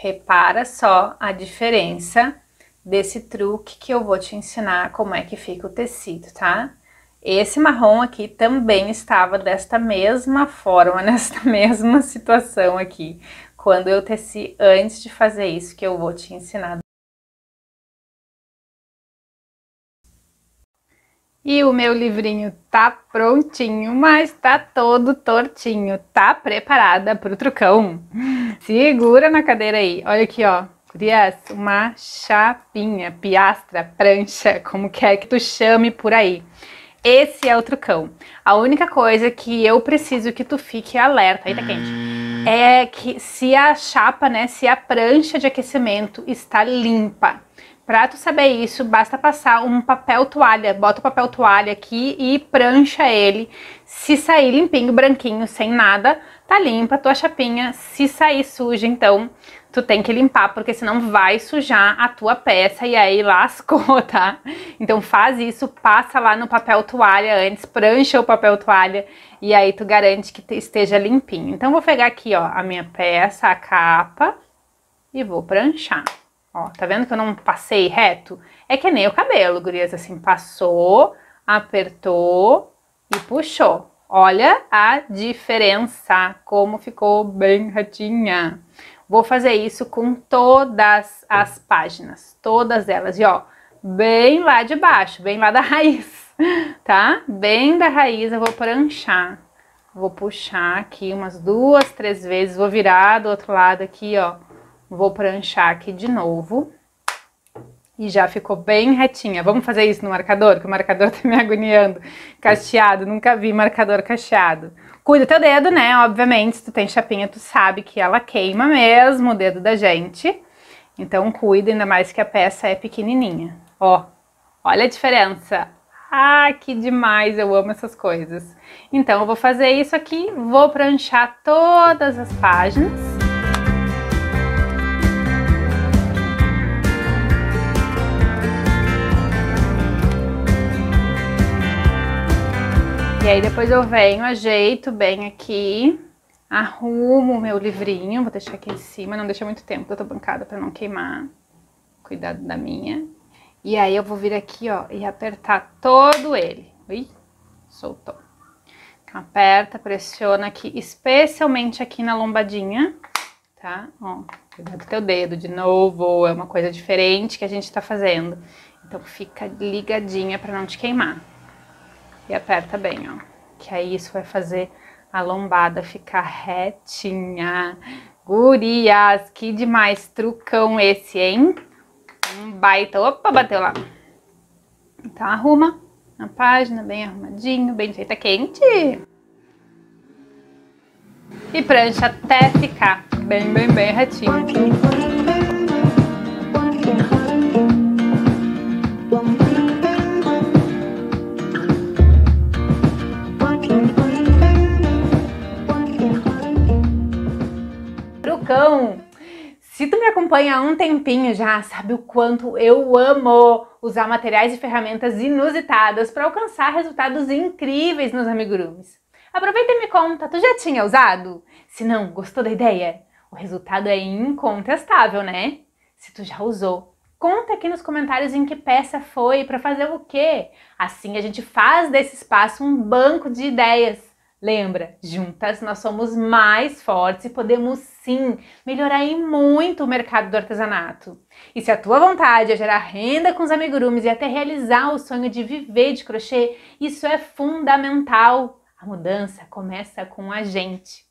Repara só a diferença desse truque que eu vou te ensinar como é que fica o tecido, tá? Esse marrom aqui também estava desta mesma forma, nesta mesma situação aqui, quando eu teci antes de fazer isso que eu vou te ensinar. E o meu livrinho tá prontinho, mas tá todo tortinho. Tá preparada pro trucão? Segura na cadeira aí. Olha aqui, ó. Curias, uma chapinha, piastra, prancha, como quer que tu chame por aí. Esse é o trucão. A única coisa que eu preciso que tu fique alerta, aí tá quente, é que se a chapa, né, se a prancha de aquecimento está limpa. Para tu saber isso, basta passar um papel toalha, bota o papel toalha aqui e prancha ele. Se sair limpinho, branquinho, sem nada, tá limpa a tua chapinha. Se sair suja, então tu tem que limpar, porque senão vai sujar a tua peça e aí lascou, tá? Então faz isso, passa lá no papel toalha antes, prancha o papel toalha e aí tu garante que esteja limpinho. Então vou pegar aqui, ó, a minha peça, a capa e vou pranchar. Ó, tá vendo que eu não passei reto? É que nem o cabelo, gurias, assim, passou, apertou e puxou. Olha a diferença, como ficou bem retinha. Vou fazer isso com todas as páginas, todas elas. E ó, bem lá de baixo, bem lá da raiz, tá? Bem da raiz eu vou pranchar. Vou puxar aqui umas duas, três vezes, vou virar do outro lado aqui, ó Vou pranchar aqui de novo. E já ficou bem retinha. Vamos fazer isso no marcador, que o marcador tá me agoniando. Cacheado, nunca vi marcador cacheado. Cuida teu dedo, né? Obviamente, se tu tem chapinha, tu sabe que ela queima mesmo o dedo da gente. Então cuida, ainda mais que a peça é pequenininha. Ó, olha a diferença. Ah, que demais, eu amo essas coisas. Então eu vou fazer isso aqui, vou pranchar todas as páginas. E aí depois eu venho, ajeito bem aqui, arrumo o meu livrinho, vou deixar aqui em cima, não deixa muito tempo eu tô bancada para não queimar. Cuidado da minha. E aí eu vou vir aqui, ó, e apertar todo ele. Ui, soltou. Então, aperta, pressiona aqui, especialmente aqui na lombadinha, tá? Ó, cuidado com teu dedo de novo, é uma coisa diferente que a gente tá fazendo. Então fica ligadinha para não te queimar e aperta bem, ó. Que aí isso vai fazer a lombada ficar retinha. Gurias, que demais trucão esse, hein? Um baita. Opa, bateu lá. Então arruma a página bem arrumadinho, bem feita quente. E prancha até ficar bem, bem, bem retinho. Falcão. Se tu me acompanha há um tempinho já, sabe o quanto eu amo usar materiais e ferramentas inusitadas para alcançar resultados incríveis nos amigurumis. Aproveita e me conta, tu já tinha usado? Se não, gostou da ideia? O resultado é incontestável, né? Se tu já usou, conta aqui nos comentários em que peça foi, para fazer o quê. Assim a gente faz desse espaço um banco de ideias Lembra, juntas nós somos mais fortes e podemos sim melhorar em muito o mercado do artesanato. E se a tua vontade é gerar renda com os amigurumis e até realizar o sonho de viver de crochê, isso é fundamental. A mudança começa com a gente.